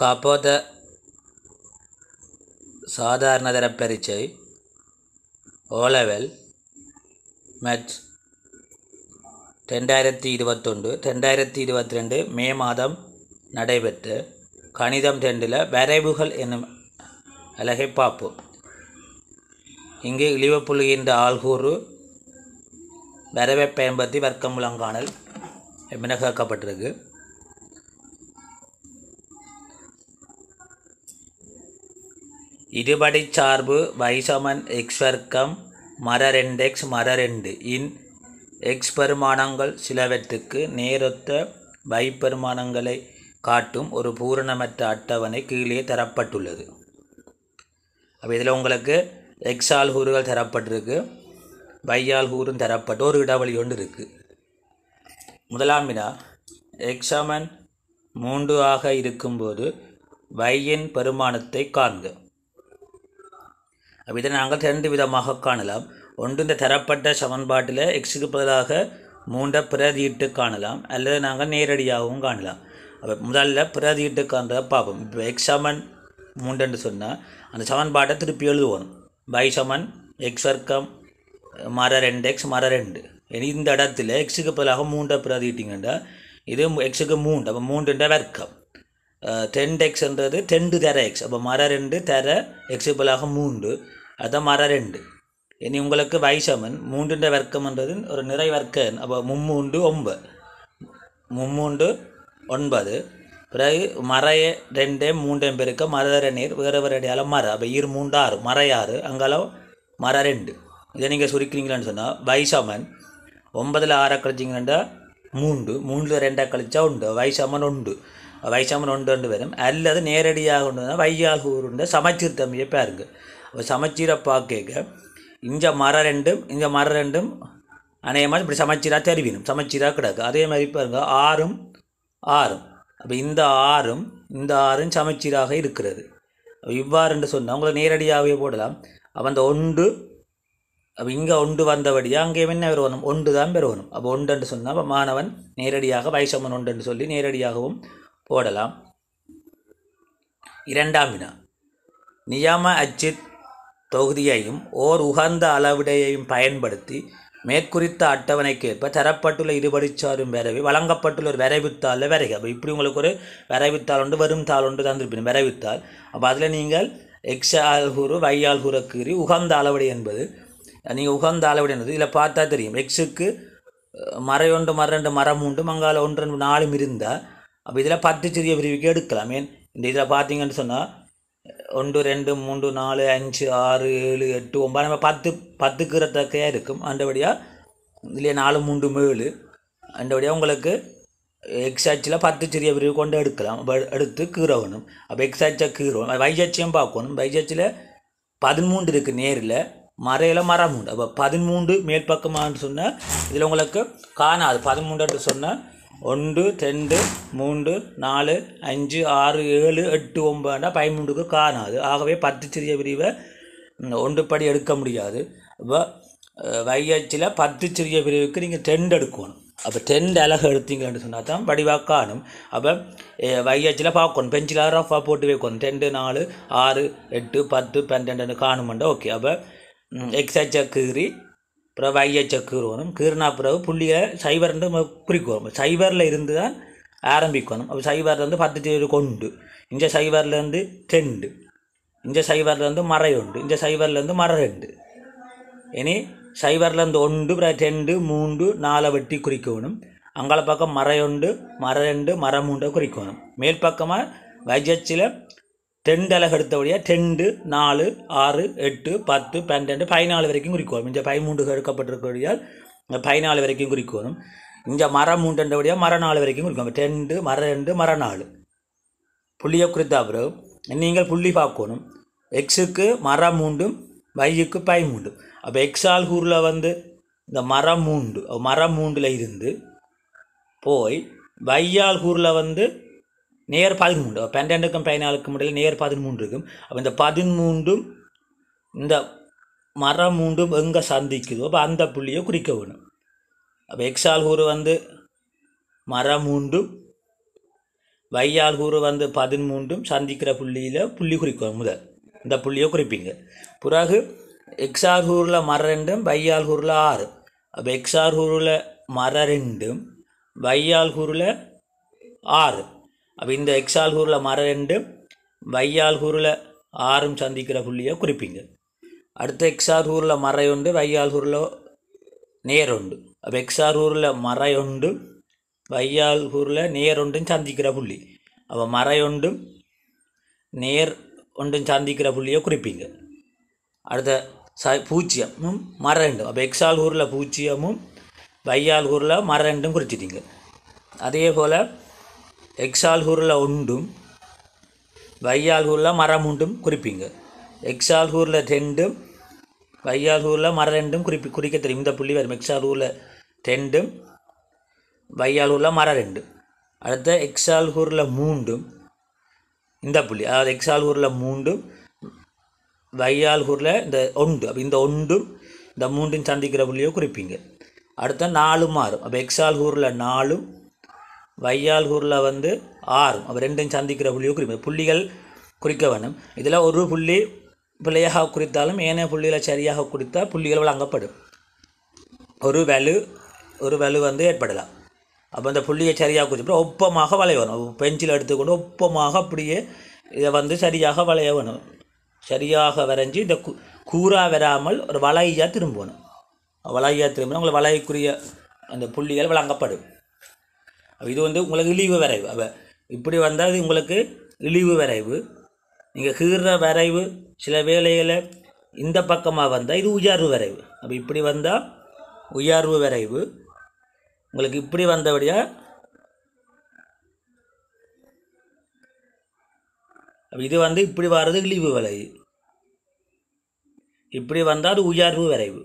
கபோத சாதாரணதர பரீட்சை ஓலவெல் மெட்ஸ் ரெண்டாயிரத்தி இருபத்தொன்று ரெண்டாயிரத்தி இருபத்தி ரெண்டு மே மாதம் நடைபெற்று கணிதம் ரெண்டில் வரைவுகள் என்னும் அழகை பார்ப்போம் இங்கு இழிவு புலிகின்ற ஆள்கூறு வரைவை பயன்படுத்தி வர்க்கமுலங்கானல் என சார்பு வைசமன் எக்ஸ் வர்க்கம் மர ரெண்டு இன் எக்ஸ் பெருமானங்கள் சிலவற்றுக்கு நேரொத்த வைப்பெருமானங்களை காட்டும் ஒரு பூரணமற்ற அட்டவணை கீழே தரப்பட்டுள்ளது அப்போ இதில் உங்களுக்கு எக்ஸால் கூறுகள் தரப்பட்டிருக்கு பையால் கூறும் தரப்பட்டு ஒரு இடைவெளி ஒன்று இருக்குது முதலாம் வினா எக்ஸாமன் மூன்று ஆக இருக்கும்போது வையின் பெருமானத்தை காண்க அப்போ இதை நாங்கள் ரெண்டு விதமாக காணலாம் ஒன்று இந்த தரப்பட்ட சமன்பாட்டில் எக்ஸுக்கு பதிலாக மூன்றை பிரதியிட்டு காணலாம் அல்லது நாங்கள் நேரடியாகவும் காணலாம் அப்போ முதல்ல பிரதியிட்டு காண்றத பார்ப்போம் இப்போ எக்ஸ் சமன் மூன்றுன்னு சொன்னால் அந்த சமன்பாட்டை திருப்பி எழுதுவோம் பை சமன் எக்ஸ் வர்க்கம் மர ரெண்டு எக்ஸ் மர ரெண்டு இந்த இடத்துல எக்ஸுக்கு பதிலாக மூன்றை பிரதிட்டிங்கன்னா இது எக்ஸுக்கு மூன்று அப்போ மூன்றுன்ற வர்க்கம் டென்ட் எக்ஸ்ன்றது டெண்டு தர எக்ஸ் அப்போ மர ரெண்டு தர எக்ஸிபிளாக மூன்று அதுதான் மர ரெண்டு இனி உங்களுக்கு வைசமன் மூன்றுன்ற வர்க்கம்ன்றது ஒரு நிறை வர்க்கன் அப்போ மும்மூண்டு ஒம்பது மும்மூண்டு ஒன்பது பிறகு மறைய ரெண்டே மூன்றே பேருக்கு மர நீர் வேறு வேறு அடையாள மர அப்போ இரு மூன்று ஆறு மறையாறு அங்காலும் மர ரெண்டு இதை நீங்கள் சுருக்கிறீங்களான்னு சொன்னால் வைசமன் ஒன்பதில் ஆறாக கழிச்சிங்கன்னா மூன்று மூன்றில் ரெண்டாக கழிச்சா உண்டு வைசமன் உண்டு வைஷமன் ஒன்று ரெண்டு வரும் அல்லது நேரடியாக கொண்டு வந்தால் ஒன்று வையாகூருண்ட சமச்சீர் தம்பியை பாருங்க அப்போ சமச்சீரை பார்க்க இந்த மர ரெண்டும் இந்த மர ரெண்டும் அநேகமாக இப்படி சமச்சீராக தெரிவிக்கணும் சமச்சீராக கிடக்கு அதே மாதிரி பாருங்க ஆறும் ஆறும் அப்போ இந்த ஆறும் இந்த ஆறும் சமச்சீராக இருக்கிறது அப்போ இவ்வாறுன்னு சொன்னால் அவங்கள நேரடியாகவே போடலாம் அப்போ அந்த ஒன்று அப்போ இங்கே ஒன்று வந்தபடியாக அங்கே என்ன பெறுவனும் ஒன்று தான் பெறுவனும் அப்போ ஒன்று சொன்னால் அப்போ மாணவன் நேரடியாக வைசம்மன் ஒன்று சொல்லி நேரடியாகவும் போடலாம் இரண்டாம் வினா நியம அச்சித் தொகுதியையும் ஓர் உகந்த அளவிடையையும் பயன்படுத்தி மேற்குறித்த அட்டவணைக்கேற்ப தரப்பட்டுள்ள இருபடிச்சாரும் வரைவு வழங்கப்பட்டுள்ள ஒரு வரைவுத்தாளில் வரைக அப்போ இப்படி உங்களுக்கு ஒரு வரைவுத்தாள் ஒன்று வரும் தாள் ஒன்று தந்திருப்பீங்க வரைவுத்தாள் அப்போ அதில் நீங்கள் எக்ஸ் ஆல்கூறு வை ஆல்கூற கீறி உகந்த அளவடை என்பது நீங்கள் உகந்த அளவடை என்பது இதில் பார்த்தா தெரியும் எக்ஸுக்கு மரையொன்று ஒன்று மர ரெண்டு மரம் உண்டு மங்கால ஒன்று நாலும் இருந்தால் அப்போ இதில் பத்து சிறிய பிரிவுக்கு எடுக்கலாம் மீன் இந்த இதில் பார்த்தீங்கன்னு சொன்னால் ஒன்று ரெண்டு மூன்று நாலு அஞ்சு ஆறு ஏழு எட்டு ஒம்பது நம்ம பத்து பத்துக்குறத்தக்கையாக இருக்கும் அந்தபடியாக இதில் நாலு மூன்று ஏழு அந்தபடியாக உங்களுக்கு எக்ஸாட்சியில் பத்து சிறிய பிரிவு கொண்டு எடுக்கலாம் எடுத்து கீறவணும் அப்போ எக்ஸாட்சியாக கீறுவோம் வைஜாட்சியும் பார்க்கணும் வைஜாட்சியில் பதிமூன்று இருக்குது நேரில் மறையில் மரம் உண்டு அப்போ பதிமூன்று மேல் பக்கமானு சொன்னால் இதில் உங்களுக்கு காணாது பதிமூன்று சொன்னால் ஒன்று ரெண்டு மூன்று நாலு அஞ்சு ஆறு ஏழு எட்டு ஒம்பதுனா பதிமூன்றுக்கு காணாது ஆகவே பத்து சிறிய பிரிவை ஒன்றுப்படி எடுக்க முடியாது இப்போ வையச்சில் பத்து சிறிய பிரிவுக்கு நீங்கள் டெண்ட் எடுக்கணும் அப்போ டெண்ட் அழகு எடுத்தீங்கன்னு சொன்னால் தான் வடிவாக காணும் அப்போ வையச்சில் பார்க்கணும் பென்சில் ரஃபாக போட்டு வைக்கணும் ரெண்டு நாலு ஆறு எட்டு பத்து பன்னெண்டுன்னு காணுமெண்டா ஓகே அப்போ எக்ஸாச்சா கீறி பிறகு ஐயச்ச கீறுவனும் கீறினா பிறகு புள்ளியை சைவர்ன்னு குறிக்கோம் சைவரில் இருந்து தான் ஆரம்பிக்கணும் அப்போ சைவர்லேருந்து பத்து தேர் கொண்டு இந்த சைவர்லேருந்து தெண்டு இந்த சைவர்லேருந்து மறை உண்டு இந்த சைவர்லேருந்து மர ரெண்டு இனி சைவர்லேருந்து ஒன்று பிறகு ரெண்டு மூன்று நாலை வெட்டி குறிக்கணும் அங்கால பக்கம் மறையொண்டு மர ரெண்டு மரம் மூண்டை குறிக்கணும் மேல் பக்கமாக வைஜச்சில் அலகு எடுத்தபடியாக டெண்டு நாலு ஆறு எட்டு பத்து பன்னெண்டு பதினாலு வரைக்கும் குறிக்கோணும் இந்த பதிமூன்று எடுக்கப்பட்டிருக்கபடியால் பதினாலு வரைக்கும் குறிக்கோணும் இந்த மரம் மூன்றுன்றபடியாக மர நாலு வரைக்கும் குறிக்கணும் டெண்டு மர ரெண்டு மர நாலு புள்ளியை குறித்தா பிறகு நீங்கள் புள்ளி பார்க்கணும் எக்ஸுக்கு மரம் மூண்டும் வையுக்கு பதிமூண்டு அப்போ எக்ஸால் கூறில் வந்து இந்த மரம் மூண்டு மரம் மூண்டில் இருந்து போய் வையால் கூறில் வந்து நேர் பதிமூன்று பன்னெண்டுக்கும் பதினாலுக்கும் இடையில் நேர் பதிமூன்று இருக்கும் அப்போ இந்த பதிமூன்றும் இந்த மரம் மூன்றும் எங்கே சந்திக்குதோ அப்போ அந்த புள்ளியை குறிக்க வேணும் அப்போ எக்ஸால் கூறு வந்து மரம் மூன்றும் வையால் கூறு வந்து பதிமூன்றும் சந்திக்கிற புள்ளியில் புள்ளி குறிக்கும் முதல் இந்த புள்ளியை குறிப்பீங்க பிறகு எக்ஸார் கூறில் மர ரெண்டும் வையால் கூறில் ஆறு அப்போ எக்ஸார் கூறில் மர ரெண்டும் வையால் கூறில் ஆறு அப்போ இந்த எக்ஸால் கூறில் மர ரெண்டு வையால் கூறில் ஆறும் சந்திக்கிற புள்ளியை குறிப்பிங்க அடுத்த எக்ஸார் ஊரில் மறை உண்டு வையால் ஊரில் நேர் உண்டு அப்போ எக்ஸார் ஊரில் மறை உண்டு வையால் ஊரில் நேர் ஒன்றும் சந்திக்கிற புள்ளி அப்போ மறை ஒன்றும் நேர் ஒன்றும் சந்திக்கிற புள்ளியை குறிப்பிங்க அடுத்த ச பூச்சியமும் மரண்டும் அப்போ எக்ஸால் ஊரில் பூச்சியமும் வையால் ஊரில் மரண்டும் குறிச்சிட்டிங்க அதே போல் ஹூரில் உண்டும் வையால் ஹூரில் மரம் உண்டும் குறிப்பிங்க ஹூரில் ரெண்டும் ஹூரில் மரம் ரெண்டும் குறிப்பி குறிக்க தெரியும் இந்த புள்ளி வரும் எக்ஸால் ஹூரில் ரெண்டும் ஹூரில் மரம் ரெண்டு அடுத்த ஹூரில் மூண்டும் இந்த புள்ளி அதாவது ஹூரில் மூண்டும் வையால் ஹூரில் இந்த ஒன்று அப்போ இந்த ஒன்றும் இந்த மூன்றும் சந்திக்கிற புள்ளியோ குறிப்பிங்க அடுத்த நாலு மாறும் அப்போ ஹூரில் நாலும் வையால்கூரில் வந்து ஆறும் அப்போ ரெண்டும் சந்திக்கிற புள்ளியும் குறிப்பது புள்ளிகள் குறிக்க வேண்டும் இதில் ஒரு புள்ளி பிள்ளையாக குறித்தாலும் ஏனைய புள்ளியில் சரியாக குறித்தால் புள்ளிகள் வழங்கப்படும் ஒரு வலு ஒரு வலு வந்து ஏற்படலாம் அப்போ அந்த புள்ளியை சரியாக குறிச்சப்போ ஒப்பமாக வளைய வேணும் பென்சில் எடுத்துக்கொண்டு ஒப்பமாக அப்படியே இதை வந்து சரியாக வளைய வேணும் சரியாக வரைஞ்சி இந்த கூறாக வராமல் ஒரு வளையாக திரும்பணும் வளையாக திரும்பினா உங்களுக்கு வளையக்குரிய அந்த புள்ளிகள் வழங்கப்படும் இது வந்து உங்களுக்கு இழிவு வரைவு அவள் இப்படி வந்தால் இது உங்களுக்கு இழிவு வரைவு நீங்கள் கீர்ற வரைவு சில வேலையில் இந்த பக்கமாக வந்தால் இது உயர்வு வரைவு அப்போ இப்படி வந்தால் உயர்வு வரைவு உங்களுக்கு இப்படி வந்தபடியாக இது வந்து இப்படி வர்றது இழிவு வளைவு இப்படி வந்தால் அது உயர்வு வரைவு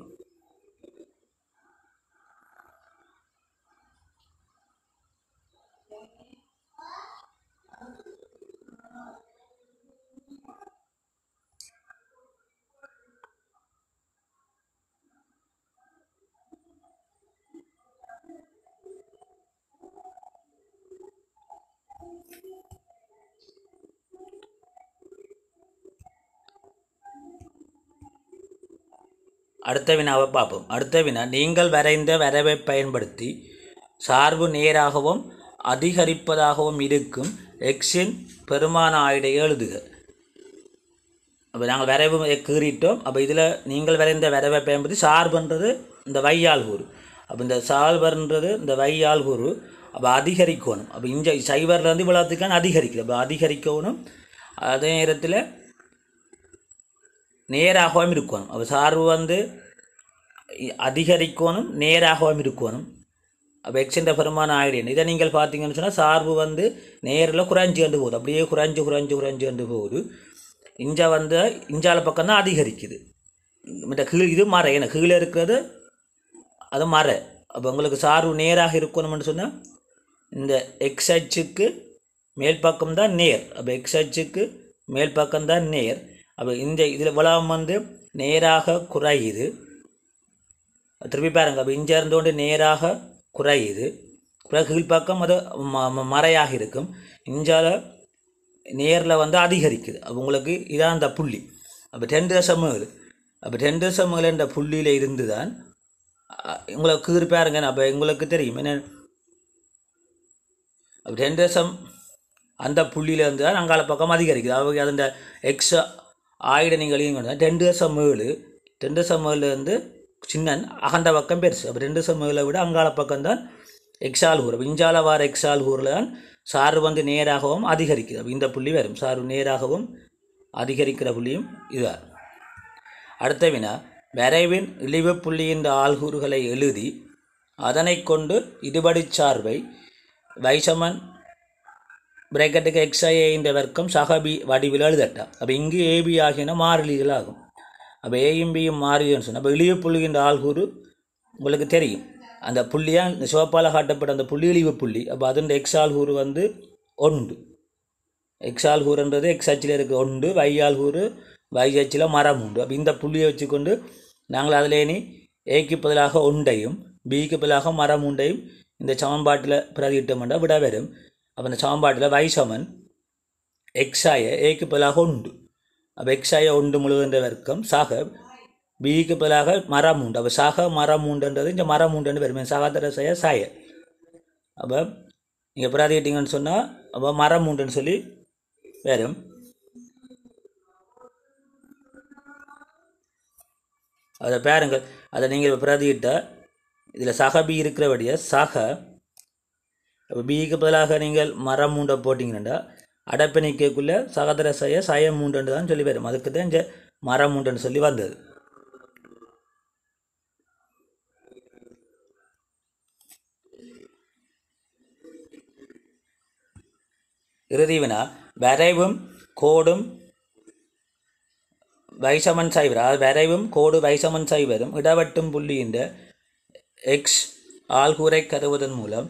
அடுத்த வினாவை பார்ப்போம் அடுத்த வினா நீங்கள் வரைந்த வரவை பயன்படுத்தி சார்பு நேராகவும் அதிகரிப்பதாகவும் இருக்கும் எக்ஸின் பெருமான ஆயுடை எழுதுக அப்போ நாங்கள் வரைவு கீறிட்டோம் அப்போ இதில் நீங்கள் வரைந்த வரவை பயன்படுத்தி சார்புன்றது இந்த வையால் கூறு அப்போ இந்த சால்வர்ன்றது இந்த வையால் கூறு அப்போ அதிகரிக்கணும் அப்போ இஞ்ச சைவர்லேருந்து இவ்வளோத்துக்கான அதிகரிக்குது அப்போ அதிகரிக்கணும் அதே நேரத்தில் நேராகவும் இருக்கணும் அப்போ சார்பு வந்து அதிகரிக்கணும் நேராகவும் இருக்கணும் வெக்ஸின்ற பெருமான ஆயிரம் இதை நீங்கள் பார்த்தீங்கன்னு சொன்னால் சார்பு வந்து நேரில் குறைஞ்சு வந்து போகுது அப்படியே குறைஞ்சி குறைஞ்சி குறைஞ்சு வந்து போகுது இஞ்சா வந்து இஞ்சால பக்கம் தான் அதிகரிக்குது மற்ற கீழ் இது மறை ஏன்னா கீழே இருக்கிறது அது மறை அப்போ உங்களுக்கு சார்பு நேராக இருக்கணும்னு சொன்னால் இந்த எக்ஸ் அச்சுக்கு மேல் பக்கம் தான் நேர் அப்போ எக்ஸ் அச்சுக்கு மேல் பக்கம் தான் நேர் அப்போ இந்த இதில் வளம் வந்து நேராக குறையுது திருப்பி பாருங்க அப்போ இங்கேருந்து கொண்டு நேராக குறையுது குறை பக்கம் அது மறையாக இருக்கும் இஞ்சால நேரில் வந்து அதிகரிக்குது அப்போ உங்களுக்கு இதான் அந்த புள்ளி அப்போ ரெண்டு தசம் ஏழு அப்போ ரெண்டு தசம் ஏழுன்ற புள்ளியில் இருந்து தான் உங்களுக்கு கீழ் அப்போ எங்களுக்கு தெரியும் என்ன அப்போ ரெண்டு தசம் அந்த புள்ளியிலேருந்து தான் அங்கால பக்கம் அதிகரிக்குது அவங்க அதன் எக்ஸ் ஆயுட நீங்கள் ரெண்டு தசம் ஏழு ரெண்டு தசம் ஏழுலேருந்து சின்னன் அகண்ட பக்கம் பெருசு அப்போ ரெண்டு சமூகங்களை விட அங்காள பக்கம்தான் எக்ஸால்ஹூர் அப்போ இஞ்சால வார எக்ஸால்ஹூரில் தான் சார் வந்து நேராகவும் அதிகரிக்குது இந்த புள்ளி வரும் சார் நேராகவும் அதிகரிக்கிற புள்ளியும் இதுதான் அடுத்த வினா வரைவின் இழிவு புள்ளியின் ஆள்கூறுகளை எழுதி அதனை கொண்டு இதுபடி சார்பை வைசமன் பிரேக்கெட்டுக்கு எக்ஸ்ஐ என்ற வர்க்கம் சகபி வடிவில் எழுதட்டாம் அப்போ இங்கு ஏபி ஆகியன மாறிலிகள் ஆகும் அப்போ ஏயும் பியும் மாறுதுன்னு சொன்னால் அப்போ இழிவு புள்ளிகின்ற ஆள்கூறு உங்களுக்கு தெரியும் அந்த புள்ளியாக இந்த சிவப்பால் காட்டப்பட்ட அந்த புள்ளி இழிவு புள்ளி அப்போ அதுன்ற எக்ஸ் ஆள்கூறு வந்து ஒன்று எக்ஸ் ஆள்கூறுன்றது எக்ஸ் அச்சில் இருக்க ஒன்று வை ஆள்கூறு வை அச்சில் மரம் உண்டு அப்போ இந்த புள்ளியை வச்சுக்கொண்டு நாங்கள் அதில் இனி ஏக்கு பதிலாக ஒன்றையும் பிக்கு பதிலாக மரம் உண்டையும் இந்த சமன்பாட்டில் பிரதியிட்டோம்னா விட வரும் அப்போ இந்த சமன்பாட்டில் வை சமன் எக்ஸாய ஏக்கு பதிலாக உண்டு அபேக்ஷாய ஒன்று முழுகின்ற வர்க்கம் சாக பிக்கு பதிலாக மரம் உண்டு அப்போ சாக மரம் மரமூண்டுன்றது இந்த உண்டு பெருமை சாகாதர சய சாய அப்போ நீங்கள் பிராதிக்கிட்டீங்கன்னு சொன்னால் அப்போ மரம் உண்டுன்னு சொல்லி வரும் அதை பேருங்கள் அதை நீங்கள் பிரதியிட்டால் இதில் சக பி இருக்கிறபடியே சக இப்போ பிக்கு பதிலாக நீங்கள் மரம் மூண்டை போட்டிங்கன்னா அடப்பிணிக்கைக்குள்ளே சகதர செய்ய சயம் மூண்டு தான் சொல்லி வரும் அதுக்கு தான் இந்த மரம் மூண்டு சொல்லி வந்தது இறுதிவினா வரைவும் கோடும் வைசமன் சைவர் அது வரைவும் கோடு வைசமன் சைவரும் இடவட்டும் புள்ளியின்ற எக்ஸ் ஆள்கூரை கருவதன் மூலம்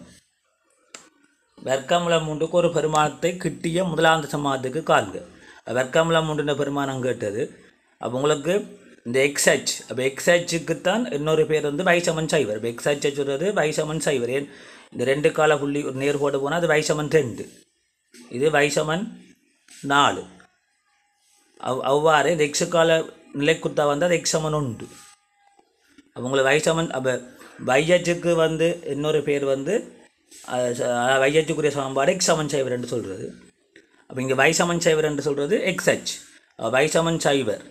வெர்க்கமலம் மூன்றுக்கு ஒரு பெருமானத்தை கிட்டிய முதலாந்த சமாதத்துக்கு காண்க வெர்க்கமலம் ஒன்றுன பெருமானம் கேட்டது அப்போ உங்களுக்கு இந்த எக்ஸ்ஹெச் அப்போ எக்ஸ்ஹெச்சுக்கு தான் இன்னொரு பேர் வந்து வைசமன் சைவர் இப்போ ஹச் சொல்கிறது வைசமன் சைவர் ஏன் இந்த ரெண்டு கால புள்ளி ஒரு நேர் போட்டு போனால் அது வைசமன் ரெண்டு இது வைசமன் நாலு அவ் அவ்வாறு இந்த எக்ஸு கால நிலைக்குத்தா வந்து அது எக்ஸமன் உண்டு அவங்களை வைசமன் அப்போ வையச்சுக்கு வந்து இன்னொரு பேர் வந்து வையத்துக்குரிய சமன்பாடு எக்ஸ் சமன் சைவர் என்று சொல்கிறது அப்போ இங்கே வை சமன் சைவர் என்று சொல்கிறது எக்ஸ்ஹெச் வை சமன் சைவர்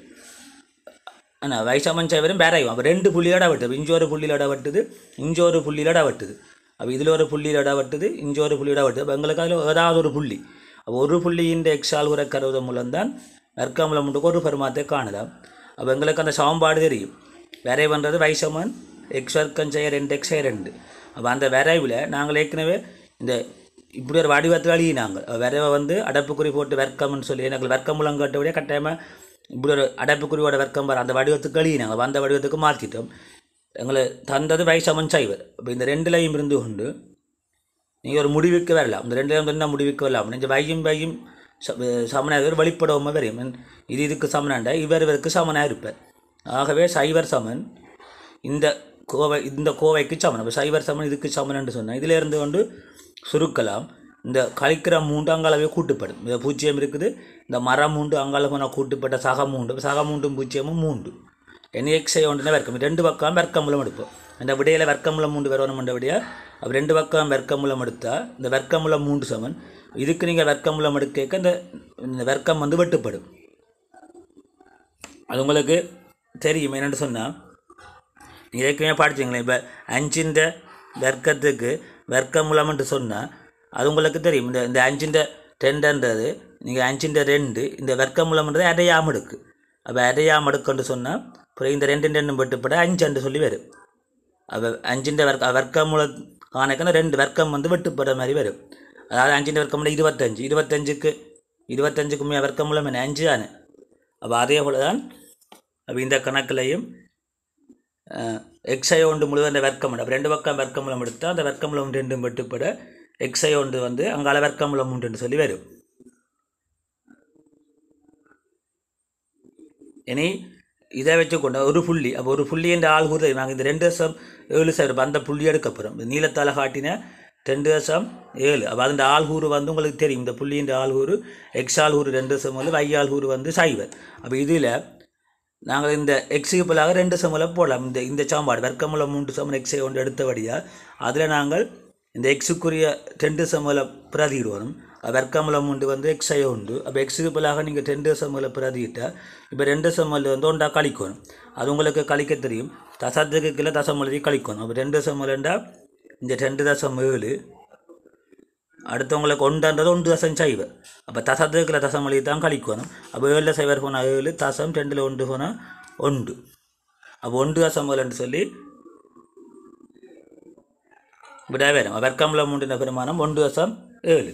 ஆனால் வை சமன் சைவரும் பேராயும் அப்போ ரெண்டு புள்ளியோட வெட்டுது இஞ்சி ஒரு புள்ளியில் இடவட்டுது இஞ்சி ஒரு புள்ளியில் இடவட்டுது அப்போ இதில் ஒரு புள்ளியில் இடவட்டுது இஞ்சோரு ஒரு புள்ளியில் இடவட்டுது அப்போ எங்களுக்கு அதில் ஏதாவது ஒரு புள்ளி அப்போ ஒரு புள்ளியின் எக்ஸால் உர கருவதன் மூலம்தான் வர்க்க மூலம் ஒரு பெருமாத்தை காணலாம் அப்போ எங்களுக்கு அந்த சமன்பாடு தெரியும் வேறே பண்ணுறது வைசமன் எக்ஸ் வர்க்கம் செய்ய ரெண்டு எக்ஸ் செய்ய ரெண்டு அப்போ அந்த விரைவில் நாங்கள் ஏற்கனவே இந்த இப்படி ஒரு வடிவத்தில் அழியினாங்க விரைவை வந்து அடப்புக்குறி போட்டு வர்க்கம்னு சொல்லி எனக்கு மூலம் கட்டபடியே கட்டாயமாக இப்படி ஒரு அடப்புக்குறியோட வர்க்கம் வர அந்த வடிவத்துக்கு நாங்கள் அந்த வடிவத்துக்கு மாற்றிட்டோம் எங்களை தந்தது வயசமன் சைவர் அப்போ இந்த ரெண்டுலையும் இருந்து கொண்டு நீங்கள் ஒரு முடிவுக்கு வரலாம் இந்த ரெண்டுலையும் என்ன முடிவுக்கு வரலாம் இந்த வையும் வையும் சமனாக வழிபடவும் வரையும் இது இதுக்கு சமனாண்டா இவர் இவருக்கு சமனாக இருப்பார் ஆகவே சைவர் சமன் இந்த கோவை இந்த கோவைக்கு சமணம் இப்போ சைவர் சமன் இதுக்கு சமணம்னு என்று இதிலேருந்து வந்து சுருக்கலாம் இந்த கழிக்கிற மூன்று அங்காளவே கூட்டுப்படும் இந்த பூஜ்ஜியம் இருக்குது இந்த மரம் மூண்டு மூன்று நான் கூட்டுப்பட்ட சக மூண்டு சக மூண்டும் பூஜ்ஜியமும் மூண்டு என்ன எக்ஸை ஒன்றுனா வர்க்கம் ரெண்டு பக்கம் வர்க்கமூலம் எடுப்போம் அந்த விடையில் வர்க்கமூலம் மூன்று வரணும் என்ற விடையா அப்போ ரெண்டு பக்கம் வர்க்கமூலம் எடுத்தால் இந்த வர்க்கமூலம் மூன்று சமன் இதுக்கு நீங்கள் வர்க்கமூலம் எடுக்க இந்த இந்த வர்க்கம் வந்து வெட்டுப்படும் அது உங்களுக்கு தெரியும் என்னென்னு சொன்னால் ஏற்கனவே படிச்சிங்களேன் இப்போ அஞ்சின்ற வர்க்கத்துக்கு மூலம்ன்ட்டு சொன்னால் அது உங்களுக்கு தெரியும் இந்த இந்த அஞ்சின்ற ரெண்டுன்றது நீங்கள் அஞ்சின்ற ரெண்டு இந்த மூலம்ன்றது அடையாமல் எடுக்கு அப்போ அடையாமல் எடுக்குன்னு சொன்னால் அப்புறம் இந்த ரெண்டு ரெண்டு வெட்டுப்பட அஞ்சுன்னு சொல்லி வரும் அப்போ அஞ்சின்ற வர்க்க மூலம் காணக்கான ரெண்டு வர்க்கம் வந்து வெட்டுப்படுற மாதிரி வரும் அதாவது அஞ்சின்ற வர்க்கம் இருபத்தஞ்சு இருபத்தஞ்சுக்கு இருபத்தஞ்சுக்கு மூலம் என்ன அஞ்சு தானே அப்போ அதே போல் தான் அப்போ இந்த கணக்கிலையும் ஒன்று முழுவதும் அந்த வர்க்கமூலம் அப்போ ரெண்டு பக்கம் வெர்க்கமலம் எடுத்தால் அந்த வெர்க்கமலம் ரெண்டும் வெட்டுப்பட ஒன்று வந்து அங்கால வெர்க்கமலம் உண்டுன்னு சொல்லி வரும் இனி இதை வச்சு வச்சுக்கொண்ட ஒரு புள்ளி அப்போ ஒரு புள்ளி என்ற ஆள் கூட நாங்கள் இந்த ரெண்டு வருஷம் ஏழு சார் அந்த புள்ளி எடுக்க போகிறோம் நீளத்தால் காட்டின ரெண்டு வருஷம் ஏழு அப்போ அந்த ஆள்கூறு வந்து உங்களுக்கு தெரியும் இந்த ஆள் ஆள்கூறு எக்ஸ் ஆள்கூறு ரெண்டு வருஷம் வந்து வை ஆள்கூறு வந்து சைவர் அப்போ இதில் நாங்கள் இந்த எக்ஸுக்கு பதிலாக ரெண்டு சமலை போடலாம் இந்த இந்த சாம்பாடு வர்க்கமுள்ள மூன்று சமன் எக்ஸை ஒன்று எடுத்தபடியாக அதில் நாங்கள் இந்த எக்ஸுக்குரிய ரெண்டு சமலை பிரதியிடுவோம் வர்க்கமுள்ள மூன்று வந்து எக்ஸை உண்டு அப்போ எக்ஸுக்கு பதிலாக நீங்கள் ரெண்டு சமலை பிரதிட்டால் இப்போ ரெண்டு சமல் வந்து ஒன்றாக கழிக்கணும் அது உங்களுக்கு கழிக்க தெரியும் தசத்துக்கு கீழே தசம் கழிக்கணும் அப்போ ரெண்டு சமலண்டா இந்த ரெண்டு தசம் ஏழு அடுத்தவங்களை கொண்டாடுறது ஒன்று தசம் சைவ அப்போ தசத்துக்கில் தசம் வழி தான் கழிக்கணும் அப்போ ஏழில் சைவர் போனால் ஏழு தசம் ரெண்டில் ஒன்று போனால் ஒன்று அப்போ ஒன்று தசம் ஏழுன்னு சொல்லி விடா வரும் வெர்க்கம்ல மூன்றின பெருமானம் ஒன்று தசம் ஏழு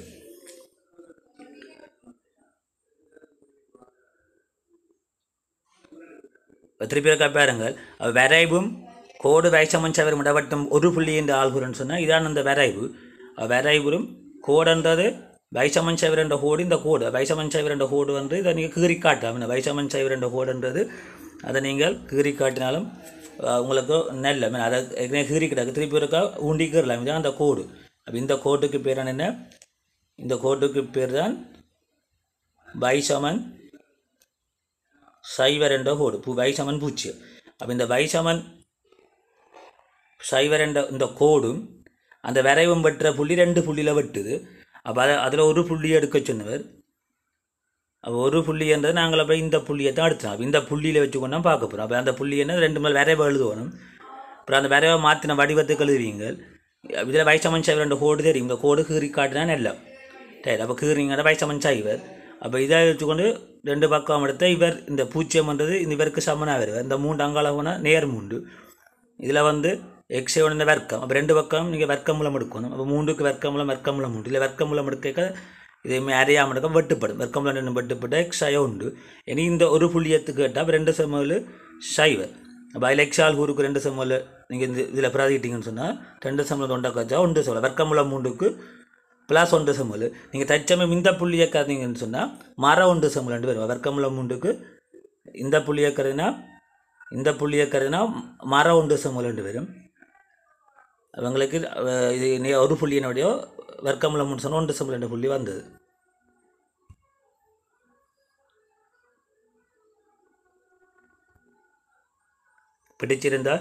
திருப்பியிருக்கா பாருங்கள் வரைவும் கோடு வைசமன் சவரும் இடவட்டம் ஒரு புள்ளி என்று ஆள்கிறோன்னு சொன்னால் இதான் அந்த வரைவு வரைவுரும் கோடன்றது வைசமன் சைவரண்ட கோடு இந்த கோடு வைசமன் சைவரண்ட கோடு வந்து இதை நீங்கள் கீறி காட்டலாம் வைசமன் சைவரண்ட கோடுன்றது அதை நீங்கள் கீறி காட்டினாலும் உங்களுக்கு நல்ல மீன் அதை கீறி கிடக்கு திருப்பி இருக்கா உண்டிக்கிறலாம் இதுதான் அந்த கோடு அப்போ இந்த கோட்டுக்கு பேர் என்ன இந்த கோட்டுக்கு பேர் தான் வைசமன் சைவர் என்ற கோடு பூ வைசமன் பூச்சி அப்போ இந்த வைசமன் சைவர் என்ற இந்த கோடும் அந்த வரைவம் பெற்ற புள்ளி ரெண்டு புள்ளியில் வெட்டுது அப்போ அதை அதில் ஒரு புள்ளி எடுக்க சொன்னவர் அப்போ ஒரு புள்ளி என்றது நாங்கள் அப்போ இந்த புள்ளியை தான் எடுத்தோம் அப்போ இந்த புள்ளியில் வச்சுக்கொண்டா பார்க்க போகிறோம் அப்போ அந்த புள்ளி என்ன ரெண்டு மேல் வரைவை எழுதுவோம் அப்புறம் அந்த விரைவை மாற்றின வடிவத்துக்கு எழுதுவீங்கள் இதில் வைசமன் சாய்வர் ரெண்டு கோடு தெரியும் இந்த கோடு கீறி காட்டினா எல்லாம் சரி அப்போ கீறிங்கன்னா வைசமன் இவர் அப்போ இதை வச்சுக்கொண்டு ரெண்டு பக்கம் எடுத்த இவர் இந்த பூச்சியம்ன்றது இந்த இவருக்கு சமனாக வருவார் இந்த மூண்டு அங்காள போனால் நேர் மூண்டு இதில் வந்து எக்ஸை உடனே வர்க்கம் அப்போ ரெண்டு பக்கம் நீங்கள் வர்க்க மூலம் எடுக்கணும் அப்போ மூன்றுக்கு வர்க்க மூலம் வர்க்க மூலம் உண்டு இல்லை வர்க்க மூலம் எடுக்க இதுவுமே அறியாமல் எடுக்க வெட்டுப்படும் வர்க்க மூலம் ரெண்டு வெட்டுப்பட்ட எக்ஸாயோ உண்டு இனி இந்த ஒரு புள்ளியத்துக்கு கேட்டால் ரெண்டு சமவில் சைவர் அப்போ அதில் எக்ஸால் ஊருக்கு ரெண்டு சமவில் நீங்கள் இந்த இதில் பிராதிக்கிட்டீங்கன்னு சொன்னால் ரெண்டு சமலம் தொண்டை கச்சா ஒன்று சமலம் வர்க்க மூலம் மூன்றுக்கு ப்ளஸ் ஒன்று செம்மல் நீங்கள் தச்சமே இந்த புள்ளி இயக்காதீங்கன்னு சொன்னால் மரம் ஒன்று சமல் ரெண்டு பேரும் மூலம் மூன்றுக்கு இந்த புள்ளி இயக்கிறதுனா இந்த புள்ளி இயக்கிறதுனா மரம் ஒன்று சமல் ரெண்டு பேரும் அவங்களுக்கு இது ஒரு புள்ளியினுடைய வர்க்கமூலம் முடிச்சோன்னா ஒன்று சம்பளம் ரெண்டு புள்ளி வந்தது பிடிச்சிருந்தா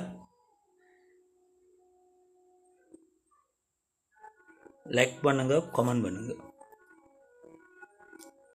லைக் பண்ணுங்கள் கமெண்ட் பண்ணுங்கள்